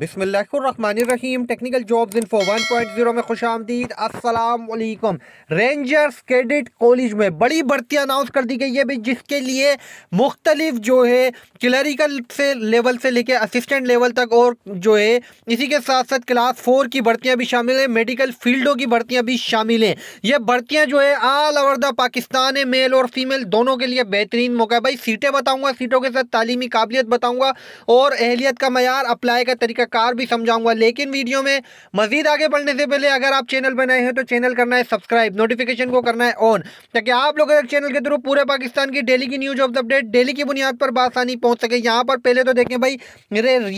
बिसमीम technical jobs point zero में खुश आमदीद असलकम रेंजर्स क्रेडिट कॉलेज में बड़ी भर्ती अनाउंस कर दी गई है भी जिसके लिए मुख्तलिफ जो है क्लरिकल से लेवल से लेके असिस्टेंट लेवल तक और जो है इसी के साथ साथ क्लास फोर की भर्तियाँ भी शामिल हैं मेडिकल फील्डों की भर्तियाँ भी शामिल हैं ये भर्तियाँ जो है ऑल ओवर द पाकिस्तान है मेल और फीमेल दोनों के लिए बेहतरीन मौका है भाई सीटें बताऊँगा सीटों के साथ तालीमी काबिलियत बताऊँगा और अहलियत का मैार अप्लाई का तरीका इसका कार भी समझाऊंगा लेकिन वीडियो में मजीद आगे बढ़ने से पहले अगर आप चैनल बनाए हैं तो चैनल करना है सब्सक्राइब नोटिफिकेशन को करना है ऑन ताकि आप लोग अगर चैनल के थ्रू पूरे पाकिस्तान की डेली की न्यूज़ ऑफ अपडेट डेली की बुनियाद पर बासानी पहुँच सके यहाँ पर पहले तो देखें भाई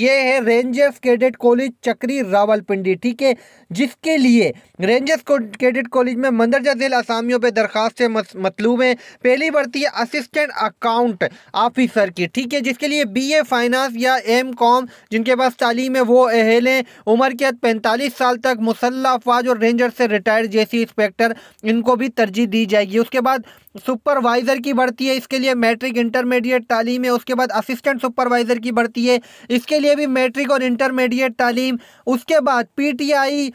ये है रेंजर्स कैडेट कॉलेज चक्री रावलपिंडी ठीक है जिसके लिए रेंजर्स कैडेट कॉलेज में मंदरजा जेल आसामियों पर दरखास्त मतलूब है पहली बढ़ती है असिस्टेंट अकाउंट ऑफिसर की ठीक है जिसके लिए बी ए फाइनेंस या एम कॉम जिनके पास तालीम में वो अहल हैं उम्र के पैंतालीस साल तक मुसल्ला अफवाज और रेंजर से रिटायर्ड जैसी इंस्पेक्टर इनको भी तरजीह दी जाएगी उसके बाद सुपरवाइज़र की बढ़ती है इसके लिए मैट्रिक इंटरमीडिएट तालीम है उसके बाद असिस्टेंट सुपरवाइज़र की बढ़ती है इसके लिए भी मैट्रिक और इंटरमीडिएट तालीम उसके बाद पीटीआई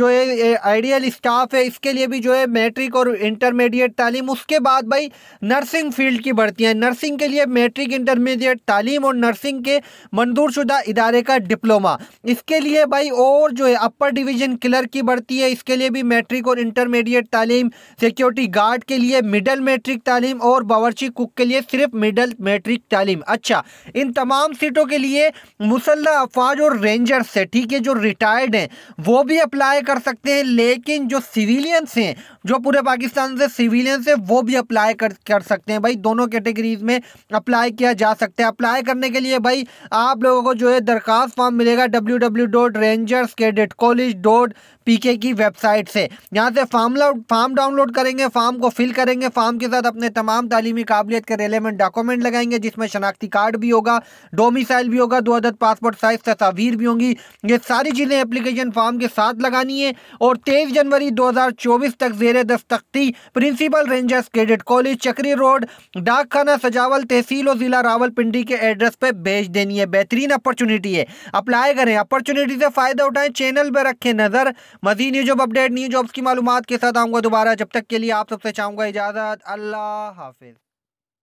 जो है आइडियल स्टाफ है इसके लिए भी जो है मैट्रिक और इंटरमीडिएट तालीम उसके बाद भाई नर्सिंग फील्ड की बढ़ती है नर्सिंग के लिए मैट्रिक इंटरमीडिएट तालीम और नर्सिंग के मंजूरशुदा इदारे का डिप्लोमा इसके लिए भाई और जो है अपर डिवीज़न क्लर्क की बढ़ती है इसके लिए भी मैट्रिक और इंटरमीडिएट तालीम सिक्योरिटी गार्ड के लिए मिडल मैट्रिक तालीम और बावरची कुक के लिए सिर्फ मिडल मैट्रिक तालीम अच्छा इन तमाम सीटों के लिए मुसल अफवाज और रेंजर्स है ठीक है जो रिटायर्ड हैं वो भी अप्लाई कर सकते हैं लेकिन जो सिविलियंस हैं जो पूरे पाकिस्तान से सिविलियंस हैं वो भी अप्लाई कर कर सकते हैं भाई दोनों कैटेगरीज में अप्लाई किया जा सकता है अप्लाई करने के लिए भाई आप लोगों को जो है दरख्वास्त फॉर्म मिलेगा W W dot rangers cadet college dot PK की वेबसाइट से यहाँ से फार्म फार्म डाउनलोड करेंगे फार्म को फिल करेंगे फार्म के साथ अपने तमाम तालीमी काबिलियत के रेलिवेंट डॉक्यूमेंट लगाएंगे जिसमें शनाख्ती कार्ड भी होगा डोमिसाइल भी होगा दो अदद पासपोर्ट साइज तस्वीर भी होंगी ये सारी चीज़ें एप्लीकेशन फार्म के साथ लगानी है और तेईस जनवरी दो तक जेर दस्तखती principal rangers cadet college Chakri road डाकखाना सजावल तहसील और ज़िला रावलपिंडी के एड्रेस पर भेज देनी है बेहतरीन अपॉर्चुनिटी है अप्लाई करें अपॉर्चुनिटी से फ़ायदा उठाएं चैनल पर रखें नज़र मजीद news job update news jobs की मालूम के साथ आऊँगा दोबारा जब तक के लिए आप सबसे चाहूँगा इजाज़त अल्लाह हाफिज़